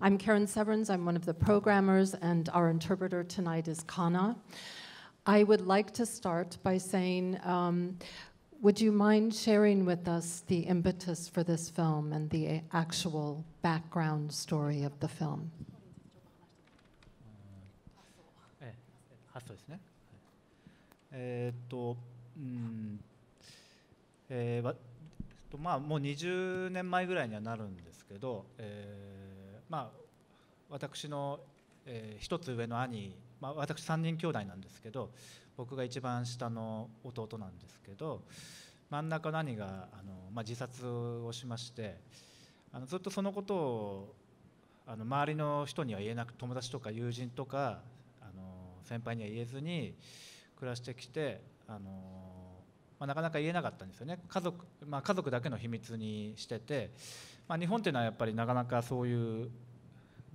I'm Karen Severns. I'm one of the programmers, and our interpreter tonight is Kana. I would like to start by saying, um, would you mind sharing with us the impetus for this film and the actual background story of the film? Uh, そうてすねえーっとうんえーまあもうまあ、私の、えー、1つ上の兄、まあ、私3人兄弟なんですけど僕が一番下の弟なんですけど真ん中の兄があの、まあ、自殺をしましてあのずっとそのことをあの周りの人には言えなく友達とか友人とかあの先輩には言えずに暮らしてきてあのまあ、なかなか言えなかったんですよね家族,、まあ、家族だけの秘密にしてて、まあ、日本っていうのはやっぱりなかなかそういう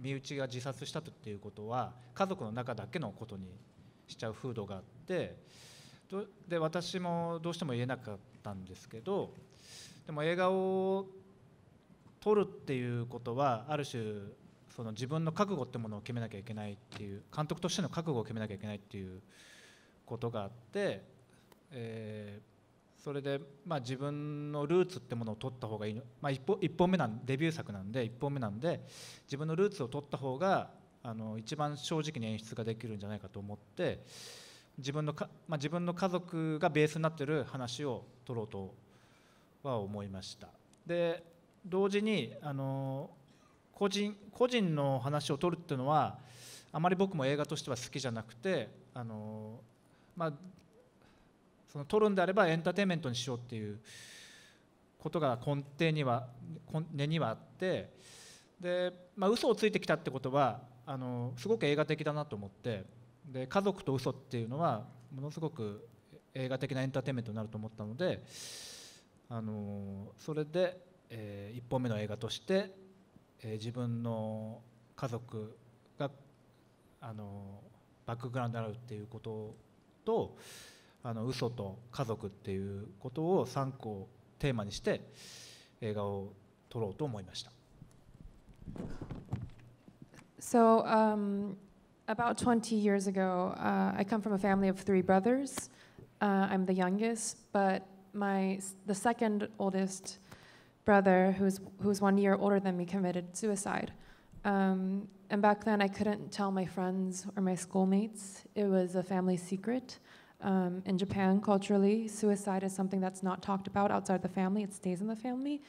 身内が自殺したっていうことは家族の中だけのことにしちゃう風土があってで私もどうしても言えなかったんですけどでも映画を撮るっていうことはある種その自分の覚悟ってものを決めなきゃいけないっていう監督としての覚悟を決めなきゃいけないっていうことがあって、えーそれで、まあ、自分のルーツってものを取った方がいい、まあ、一本本目なんデビュー作なんで1本目なんで自分のルーツを取った方があの一番正直に演出ができるんじゃないかと思って自分のか、まあ、自分の家族がベースになってる話を取ろうとは思いました。で同時にあの個人個人の話を取るっていうのはあまり僕も映画としては好きじゃなくてあの、まあ、その取るんであればエンターテインメントにしようっていうことが根底には根根にはあってで、まあ、嘘をついてきたってことはあのすごく映画的だなと思ってで家族と嘘っていうのはものすごく映画的なエンターテインメントになると思ったのであのそれで、えー、1本目の映画として、えー、自分の家族があのバックグラウンドになるっていうこととあの嘘と家族っていうことを3個テーマにして映画を撮ろうと思いました。So, um, about 20 years ago, uh, I come from a family of three brothers. Uh, I'm the youngest, but my the second oldest brother, who's who's one year older than me, committed suicide. Um, and back then, I couldn't tell my friends or my schoolmates. It was a family secret. Um, in Japan, culturally, suicide is something that's not talked about outside the family, it stays in the family.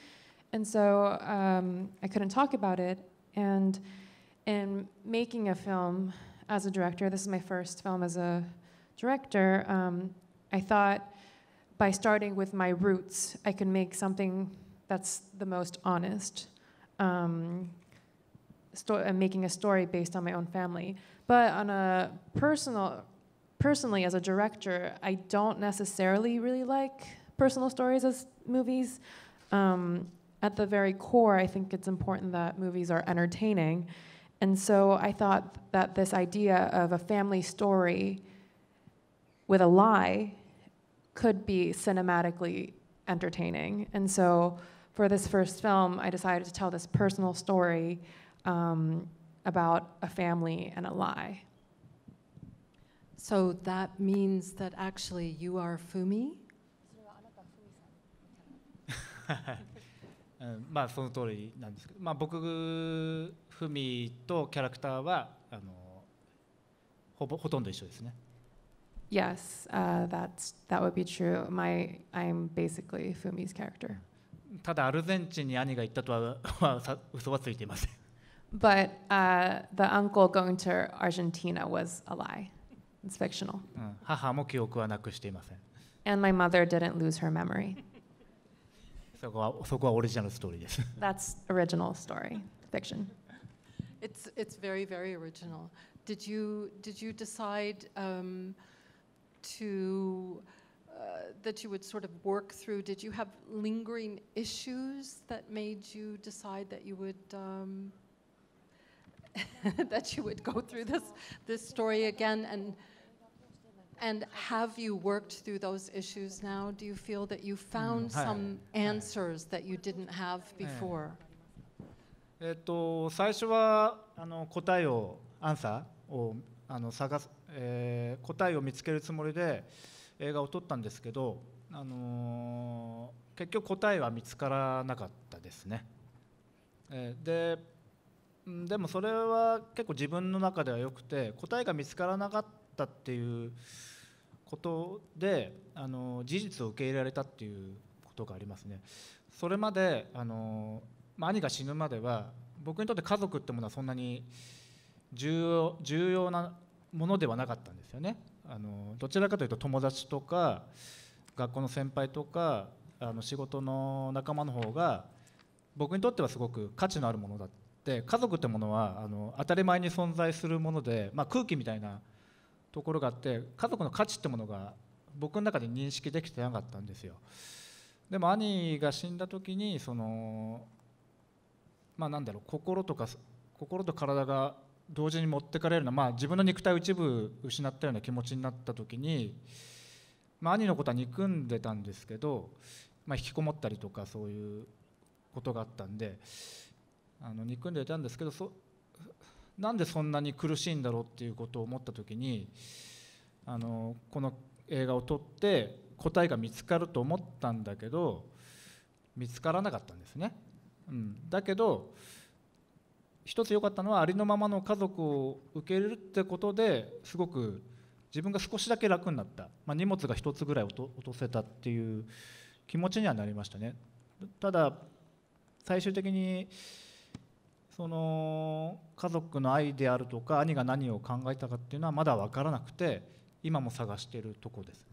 And so um, I couldn't talk about it. And in making a film as a director, this is my first film as a director, um, I thought by starting with my roots, I could make something that's the most honest. Um, sto- uh, making a story based on my own family. But on a personal personally, as a director, I don't necessarily really like personal stories as movies. Um, at the very core, I think it's important that movies are entertaining. And so I thought that this idea of a family story with a lie could be cinematically entertaining. And so for this first film, I decided to tell this personal story um, about a family and a lie. So that means that actually you are Fumi? うん、まあその通りなんですけど、まあ、僕フミとキャラクターはあのほぼほとんど一緒ですね。Yes,、uh, that's, that would be true. My, I'm basically Fumi's character. ただアルゼンチンに兄が行ったとはは嘘はついていません。But、uh, the uncle going to Argentina was a lie. It's fictional. my mother didn't lose her memory. That's original story, fiction. It's it's very very original. Did you did you decide um, to uh, that you would sort of work through? Did you have lingering issues that made you decide that you would? Um, that you would go through this this story again and And have you worked through those issues now? Do you feel that you found some answers that you didn't have before? えっと、最初はあの答えをアンサーをあの探す、えー、答えを見つけるつもりで映画を撮ったんですけど、あのー、結局答えは見つからなかったですね。えー、ででもそれは結構自分の中ではよくて答えが見つからなかったったっていうことであの事実を受け入れられたっていうことがありますね。それまであの、まあ、兄が死ぬまでは僕にとって家族ってものはそんなに重要重要なものではなかったんですよね。あのどちらかというと友達とか学校の先輩とかあの仕事の仲間の方が僕にとってはすごく価値のあるものだって家族ってものはあの当たり前に存在するもので、まあ、空気みたいなところがあって家族の価値ってものが僕の中で認識できてなかったんですよでも兄が死んだ時にそのまあなんだろう心とか心と体が同時に持ってかれるのは、まあ、自分の肉体を一部失ったような気持ちになった時に、まあ、兄のことは憎んでたんですけど、まあ、引きこもったりとかそういうことがあったんであの憎んでたんですけどそなんでそんなに苦しいんだろうっていうことを思った時にあのこの映画を撮って答えが見つかると思ったんだけど見つからなかったんですね。うん、だけど一つ良かったのはありのままの家族を受け入れるってことですごく自分が少しだけ楽になった、まあ、荷物が1つぐらい落とせたっていう気持ちにはなりましたね。ただ最終的にその家族の愛であるとか兄が何を考えたかっていうのはまだ分からなくて今も探しているとこですね。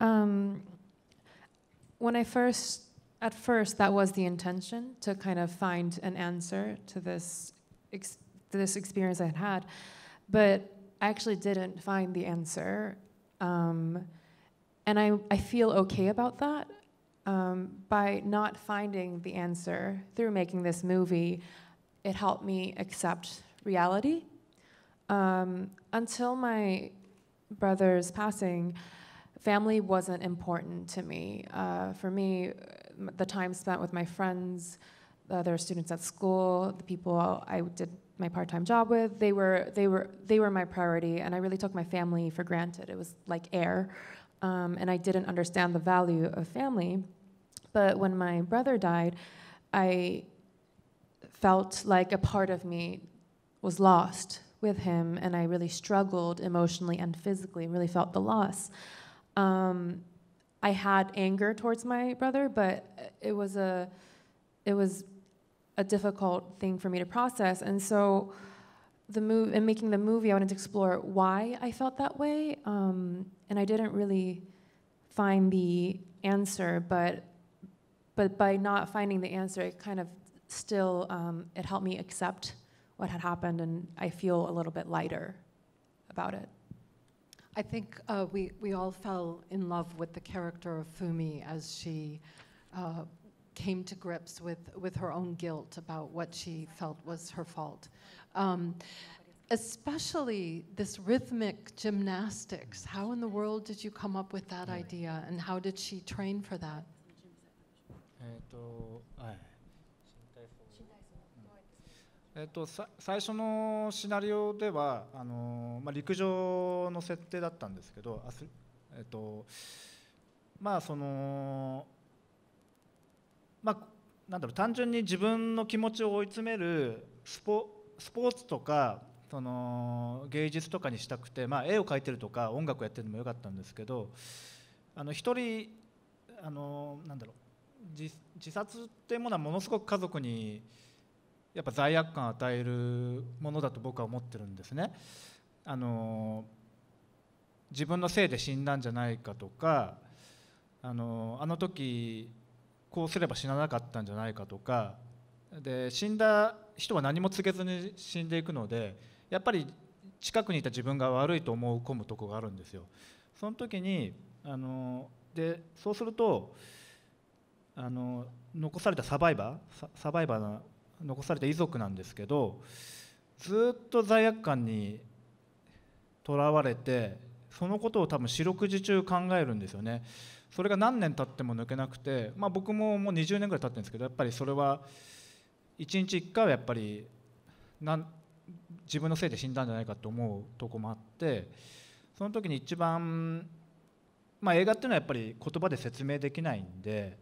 Um, when I first, at first, that was the intention to kind of find an answer to this, ex this experience I had had, but I actually didn't find the answer. Um, and I, I feel okay about that. um, by not finding the answer through making this movie, it helped me accept reality. Um, until my brother's passing, family wasn't important to me. Uh, for me, the time spent with my friends, the other students at school, the people I did my part-time job with, they were they were they were my priority, and I really took my family for granted. It was like air um, and I didn't understand the value of family. But when my brother died, I felt like a part of me was lost with him, and I really struggled emotionally and physically, really felt the loss. Um, I had anger towards my brother, but it was a it was a difficult thing for me to process. And so, the move in making the movie, I wanted to explore why I felt that way. Um, and I didn't really find the answer, but but by not finding the answer, it kind of still um, it helped me accept what had happened, and I feel a little bit lighter about it. I think uh, we we all fell in love with the character of Fumi as she. Uh, came to grips with, with her own guilt about what she felt was her fault. Um, especially this rhythmic gymnastics. How in the world did you come up with that idea, and how did she train for that? えっと、さ最初のシナリオではあの、まあ、陸上の設定だったんですけどあす、えっとまあそのまあ、なんだろう単純に自分の気持ちを追い詰めるスポスポーツとかその芸術とかにしたくて、まあ、絵を描いてるとか音楽をやってるのもよかったんですけどあの一人あのなんだろう自自殺っていうものはものすごく家族にやっぱ罪悪感を与えるものだと僕は思ってるんですね。あの自分のせいで死んだんじゃないかとかあのあの時こうすれば死ななかったんじゃないかとかで死んだ人は何も告げずに死んでいくのでやっぱり近くにいた自分が悪いと思い込むとこがあるんですよ。その時にあのでそうするとあの残されたサバイバーサバイバーの残された遺族なんですけどずっと罪悪感にとらわれてそのことを多分四六時中考えるんですよねそれが何年経っても抜けなくて、まあ、僕ももう20年ぐらい経ってるんですけどやっぱりそれは1日1回はやっぱりなん自分のせいで死んだんじゃないかと思うとこもあってその時に一番、まあ、映画っていうのはやっぱり言葉で説明できないんで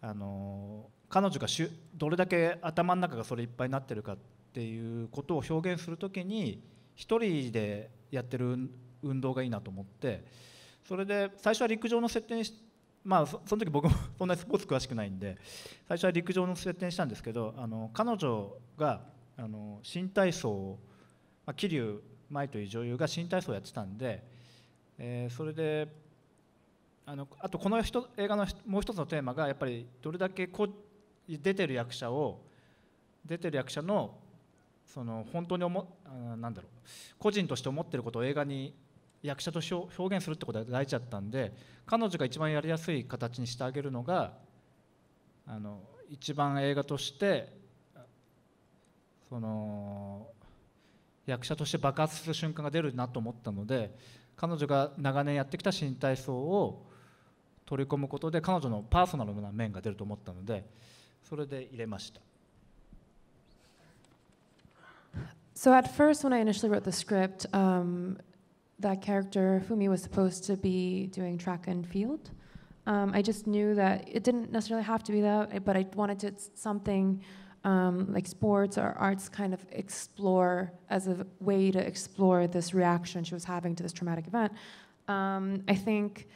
あの彼女がしゅどれだけ頭の中がそれいっぱいになってるかっていうことを表現する時に一人でやってる運動がいいなと思ってそれで最初は陸上の設定にしまあ、その時僕も そんなにスポーツ詳しくないんで最初は陸上の設定にしたんですけどあの彼女があの新体操を桐生舞という女優が新体操をやってたんで、えー、それであのあとこの映画のもう一つのテーマがやっぱりどれだけこ出てる役者を出てる役者のその本当に思なんだろう個人として思ってることを映画に役者として表現するってことが大事だったんで彼女が一番やりやすい形にしてあげるのがあの一番映画としてその役者として爆発する瞬間が出るなと思ったので彼女が長年やってきた新体操を取り込むことで彼女のパーソナルな面が出ると思ったのでそれで入れました。So at first, when I initially wrote the script, um, that character Fumi was supposed to be doing track and field. Um, I just knew that it didn't necessarily have to be that, but I wanted to, something um, like sports or arts kind of explore as a way to explore this reaction she was having to this traumatic event. Um, I think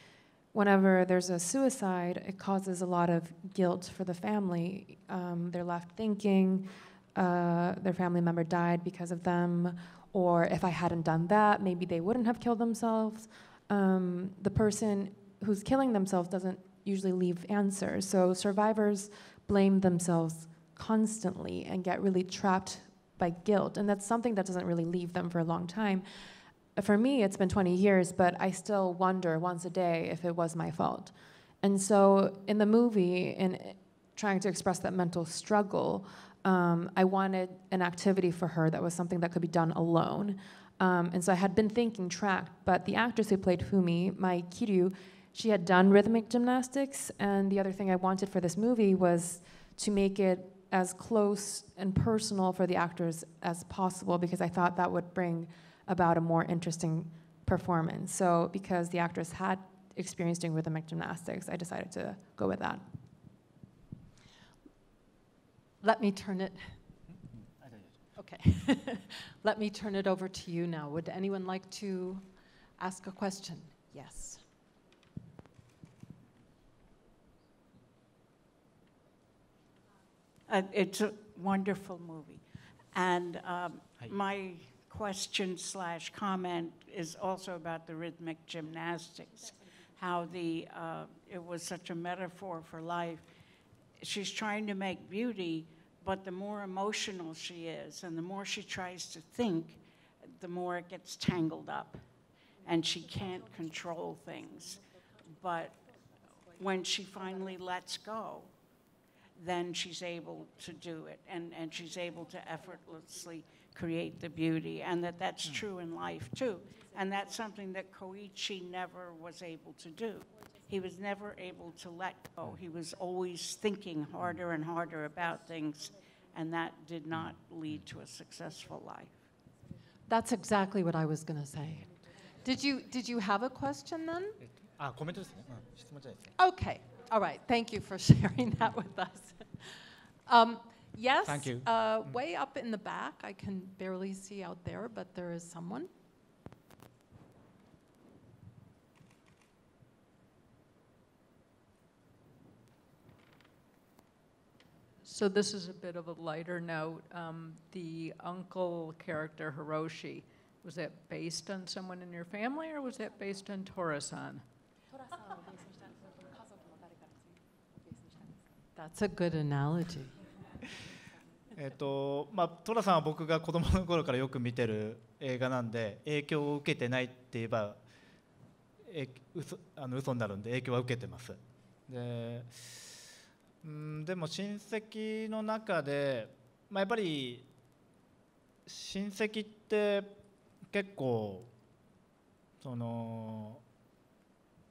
whenever there's a suicide, it causes a lot of guilt for the family. Um, they're left thinking uh, their family member died because of them, or if I hadn't done that, maybe they wouldn't have killed themselves. Um, the person who's killing themselves doesn't usually leave answers. So survivors blame themselves constantly and get really trapped by guilt. And that's something that doesn't really leave them for a long time. For me, it's been 20 years, but I still wonder once a day if it was my fault. And so in the movie, in trying to express that mental struggle, um, I wanted an activity for her that was something that could be done alone. Um, and so I had been thinking track, but the actress who played Fumi, Mai Kiryu, she had done rhythmic gymnastics. And the other thing I wanted for this movie was to make it as close and personal for the actors as possible because I thought that would bring about a more interesting performance. So, because the actress had experience doing rhythmic gymnastics, I decided to go with that. Let me turn it. Okay. Let me turn it over to you now. Would anyone like to ask a question? Yes. Uh, it's a wonderful movie. And um, my question slash comment is also about the rhythmic gymnastics, how the uh, it was such a metaphor for life. She's trying to make beauty, but the more emotional she is, and the more she tries to think, the more it gets tangled up, and she can't control things. But when she finally lets go, then she's able to do it and, and she's able to effortlessly create the beauty and that that's hmm. true in life too and that's something that koichi never was able to do he was never able to let go he was always thinking harder and harder about things and that did not lead to a successful life that's exactly what i was going to say did you did you have a question then okay all right. Thank you for sharing that with us. Um, yes. Thank you. Uh, way up in the back, I can barely see out there, but there is someone. So this is a bit of a lighter note. Um, the uncle character Hiroshi, was that based on someone in your family, or was that based on Torasan? That's a good analogy. えっとまあ、トラさんは僕が子供の頃からよく見てる映画なんで影響を受けてないって言えばえ嘘あの嘘になるんで影響は受けてますでうんでも親戚の中で、まあ、やっぱり親戚って結構その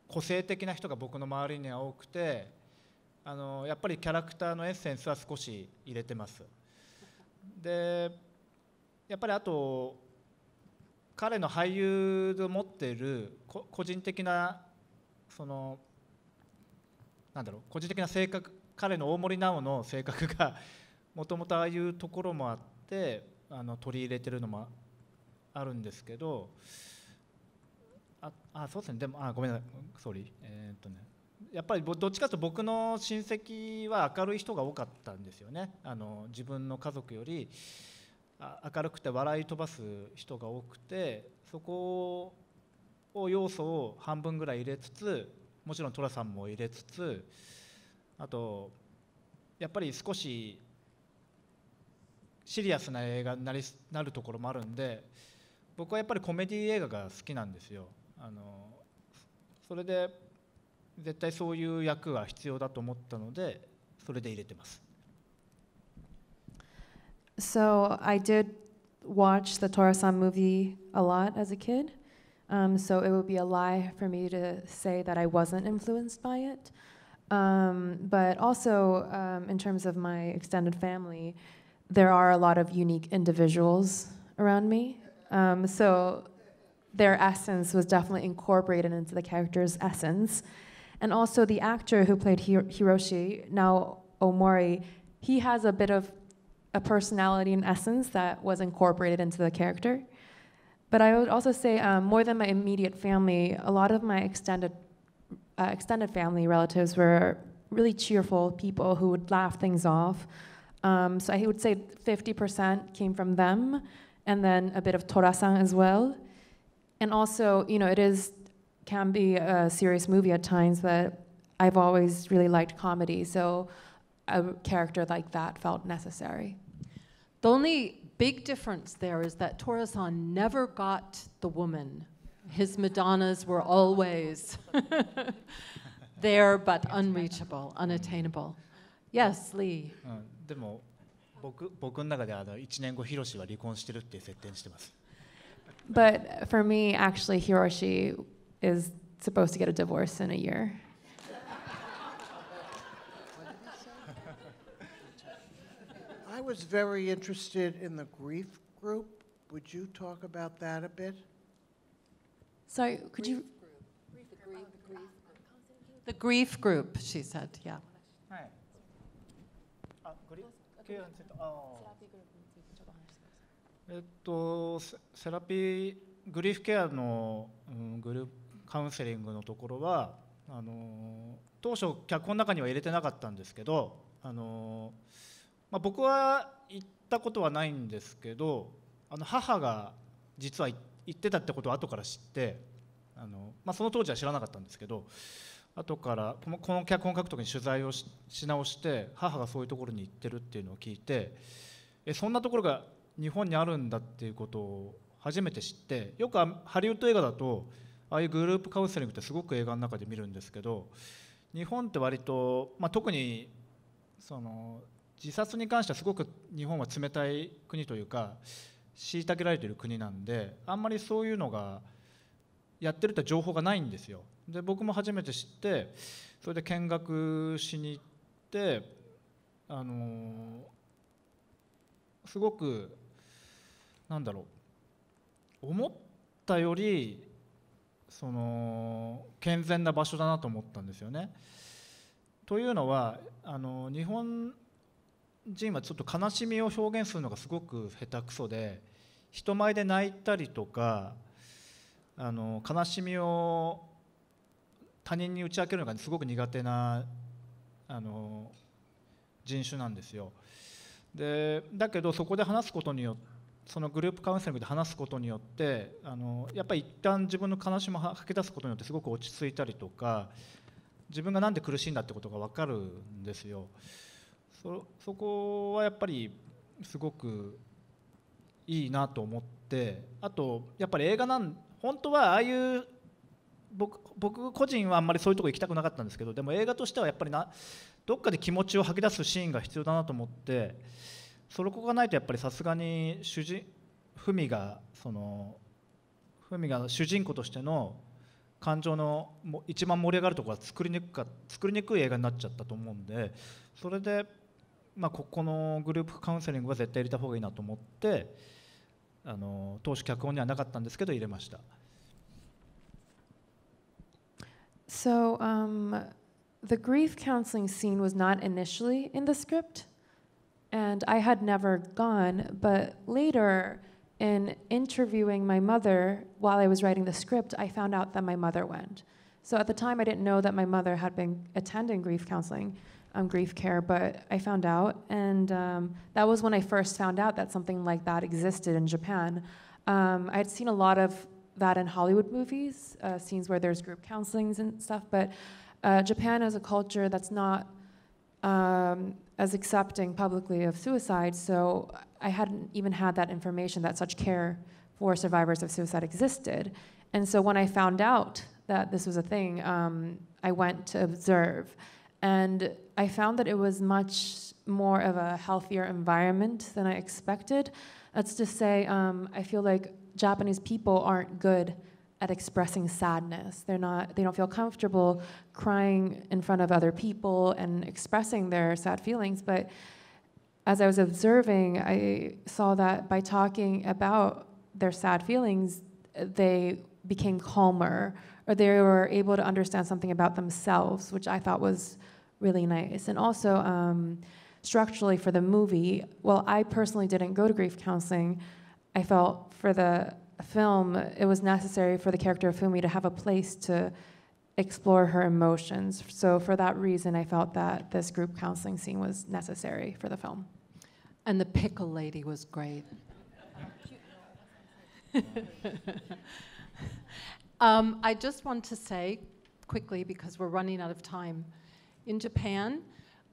個性的な人が僕の周りには多くてあのやっぱりキャラクターのエッセンスは少し入れてますでやっぱりあと彼の俳優で持ってる個人的なそのなんだろう個人的な性格彼の大森奈緒の性格が もともとああいうところもあってあの取り入れてるのもあるんですけどああそうですねでもあごめんなさい総理えー、っとねやっぱりどっちかというと僕の親戚は明るい人が多かったんですよねあの自分の家族より明るくて笑い飛ばす人が多くてそこを要素を半分ぐらい入れつつもちろん寅さんも入れつつあとやっぱり少しシリアスな映画になりなるところもあるんで僕はやっぱりコメディ映画が好きなんですよ。あのそれで So I did watch the Torah-san movie a lot as a kid, um, so it would be a lie for me to say that I wasn't influenced by it. Um, but also, um, in terms of my extended family, there are a lot of unique individuals around me. Um, so their essence was definitely incorporated into the character's essence. And also the actor who played Hiroshi, now Omori, he has a bit of a personality and essence that was incorporated into the character. But I would also say, um, more than my immediate family, a lot of my extended, uh, extended family relatives were really cheerful people who would laugh things off. Um, so I would say 50% came from them, and then a bit of Torasan as well. And also, you know, it is can be a serious movie at times, but I've always really liked comedy, so a character like that felt necessary. The only big difference there is that Torreson never got the woman. His Madonnas were always there but unreachable, unattainable. Yes, Lee. ても僕僕の中てあの uh, for me, actually, Hiroshi is supposed to get a divorce in a year. I was very interested in the grief group. Would you talk about that a bit? Sorry, could grief you? Group. The, grief, the, grief. the grief group, she said, yeah. Right. カウンセリングのところはあの当初脚本の中には入れてなかったんですけどあの、まあ、僕は行ったことはないんですけどあの母が実は行ってたってことを後から知ってあの、まあ、その当時は知らなかったんですけど後からこのこの脚本書く時に取材をし直して母がそういうところに行ってるっていうのを聞いてえそんなところが日本にあるんだっていうことを初めて知ってよくハリウッド映画だとああいうグループカウンセリングってすごく映画の中で見るんですけど日本って割と、まあ、特にその自殺に関してはすごく日本は冷たい国というか虐げられている国なんであんまりそういうのがやってるって情報がないんですよ。で僕も初めて知ってそれで見学しに行ってあのすごくなんだろう思ったよりその健全な場所だなと思ったんですよね。というのはあの日本人はちょっと悲しみを表現するのがすごく下手くそで人前で泣いたりとかあの悲しみを他人に打ち明けるのがすごく苦手なあの人種なんですよ。でだけどそこで話すことによってそのグループカウンセリングで話すことによってあのやっぱり一旦自分の悲しみを吐き出すことによってすごく落ち着いたりとか自分が何で苦しいんだってことが分かるんですよ。そそこはやっぱりすごくいいなと思ってあとやっぱり映画なん本当はああいう僕僕個人はあんまりそういうとこ行きたくなかったんですけどでも映画としてはやっぱりなどっかで気持ちを吐き出すシーンが必要だなと思って。そこがないとやっぱりさすがに主人文がそのミが主人公としての感情の一番盛り上がるところは作りにくか作りにくい映画になっちゃったと思うんでそれで、まあ、ここのグループカウンセリングは絶対入れた方がいいなと思ってあの当初脚本にはなかったんですけど入れました。So, um, the grief counseling scene was not initially in the script. And I had never gone, but later, in interviewing my mother while I was writing the script, I found out that my mother went. So at the time, I didn't know that my mother had been attending grief counseling, um, grief care, but I found out. And um, that was when I first found out that something like that existed in Japan. Um, I had seen a lot of that in Hollywood movies, uh, scenes where there's group counselings and stuff, but uh, Japan is a culture that's not. Um, as accepting publicly of suicide, so I hadn't even had that information that such care for survivors of suicide existed. And so when I found out that this was a thing, um, I went to observe. And I found that it was much more of a healthier environment than I expected. That's to say, um, I feel like Japanese people aren't good at expressing sadness. They're not, they don't feel comfortable crying in front of other people and expressing their sad feelings. But as I was observing, I saw that by talking about their sad feelings, they became calmer or they were able to understand something about themselves, which I thought was really nice. And also, um, structurally for the movie, well, I personally didn't go to grief counseling. I felt for the film, it was necessary for the character of Fumi to have a place to explore her emotions. So for that reason, I felt that this group counseling scene was necessary for the film. And the pickle lady was great. um, I just want to say quickly, because we're running out of time, in Japan,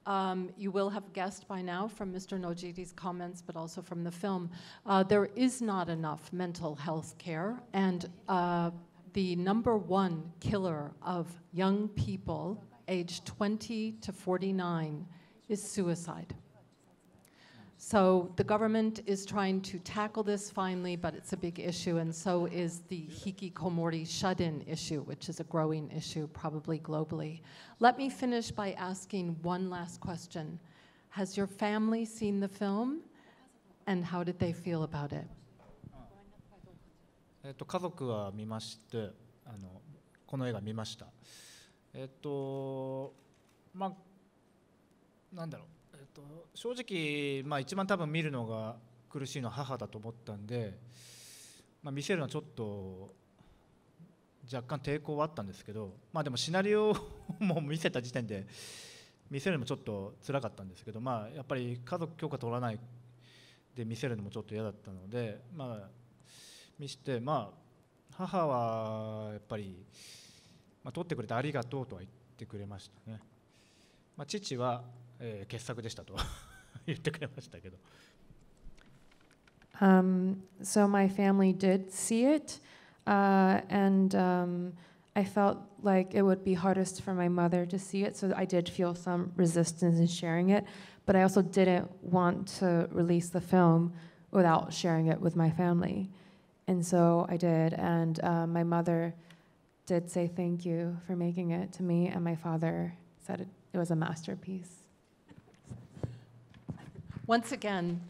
um, you will have guessed by now from Mr. Nojiti's comments, but also from the film, uh, there is not enough mental health care. And uh, the number one killer of young people aged 20 to 49 is suicide. So the government is trying to tackle this finally, but it's a big issue, and so is the hikikomori shut-in issue, which is a growing issue probably globally. Let me finish by asking one last question. Has your family seen the film, and how did they feel about it? えっと、家族は見ましてあのこの映画見ましたえっとまあなんだろうと正直、まあ、一番多分見るのが苦しいのは母だと思ったんで、まあ、見せるのはちょっと若干抵抗はあったんですけど、まあ、でもシナリオも見せた時点で見せるのもちょっと辛かったんですけど、まあ、やっぱり家族許可取らないで見せるのもちょっと嫌だったので、まあ、見せて、まあ、母はやっぱり、まあ、取ってくれてありがとうとは言ってくれましたね。まあ、父はえー、傑作でしたと 言ってくれましたけど。Um, so my family did see it, uh, and um, I felt like it would be hardest for my mother to see it, so I did feel some resistance in sharing it, but I also didn't want to release the film without sharing it with my family. And so I did, and uh, my mother did say thank you for making it to me, and my father said it, it was a masterpiece. Once again,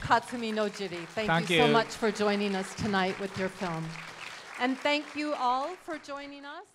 Katsumi no thank, thank you, you so much for joining us tonight with your film. And thank you all for joining us.